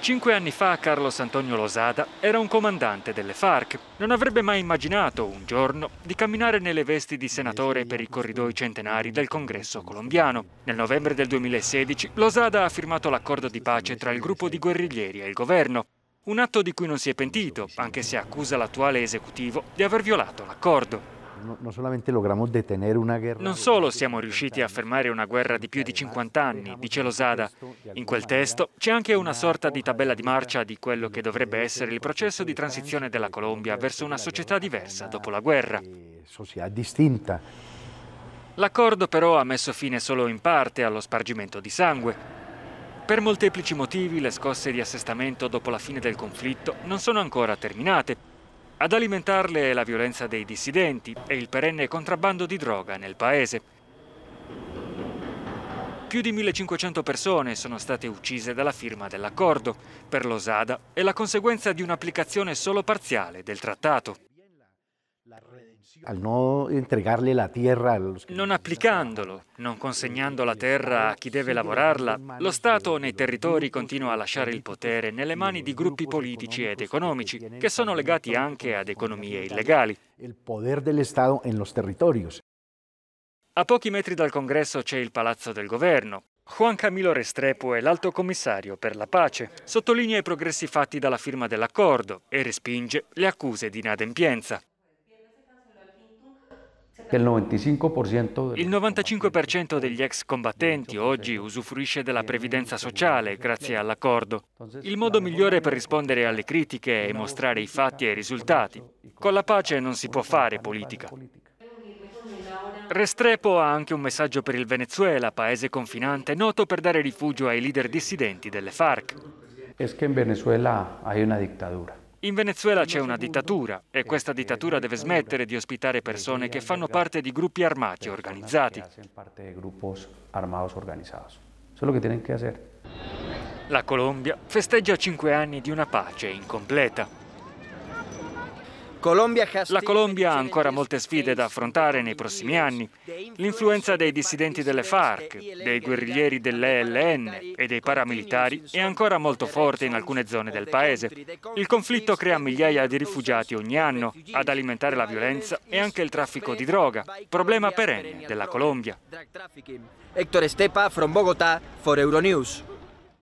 Cinque anni fa Carlos Antonio Losada era un comandante delle FARC. Non avrebbe mai immaginato un giorno di camminare nelle vesti di senatore per i corridoi centenari del congresso colombiano. Nel novembre del 2016 Losada ha firmato l'accordo di pace tra il gruppo di guerriglieri e il governo. Un atto di cui non si è pentito, anche se accusa l'attuale esecutivo di aver violato l'accordo. Non solo siamo riusciti a fermare una guerra di più di 50 anni, dice Losada. In quel testo c'è anche una sorta di tabella di marcia di quello che dovrebbe essere il processo di transizione della Colombia verso una società diversa dopo la guerra. Società distinta. L'accordo però ha messo fine solo in parte allo spargimento di sangue. Per molteplici motivi le scosse di assestamento dopo la fine del conflitto non sono ancora terminate ad alimentarle è la violenza dei dissidenti e il perenne contrabbando di droga nel paese. Più di 1500 persone sono state uccise dalla firma dell'accordo per l'Osada è la conseguenza di un'applicazione solo parziale del trattato al no entregarle la tierra a los... Non applicandolo, non consegnando la terra a chi deve lavorarla, lo Stato nei territori continua a lasciare il potere nelle mani di gruppi politici ed economici che sono legati anche ad economie illegali. Il potere dell'Estato Stato in los territorios. A pochi metri dal congresso c'è il palazzo del governo. Juan Camilo Restrepo è l'alto commissario per la pace, sottolinea i progressi fatti dalla firma dell'accordo e respinge le accuse di inadempienza del 95%. Il 95% degli ex combattenti oggi usufruisce della previdenza sociale grazie all'accordo. Il modo migliore per rispondere alle critiche è mostrare i fatti e i risultati. Con la pace non si può fare politica. Restrepo ha anche un messaggio per il Venezuela, paese confinante noto per dare rifugio ai leader dissidenti delle FARC. Es que in Venezuela hay una dittatura. In Venezuela c'è una dittatura e questa dittatura deve smettere di ospitare persone che fanno parte di gruppi armati organizzati. La Colombia festeggia cinque anni di una pace incompleta. La Colombia ha ancora molte sfide da affrontare nei prossimi anni. L'influenza dei dissidenti delle FARC, dei guerriglieri dell'ELN e dei paramilitari è ancora molto forte in alcune zone del paese. Il conflitto crea migliaia di rifugiati ogni anno, ad alimentare la violenza e anche il traffico di droga, problema perenne della Colombia. Hector Estepa from Bogotà for Euronews.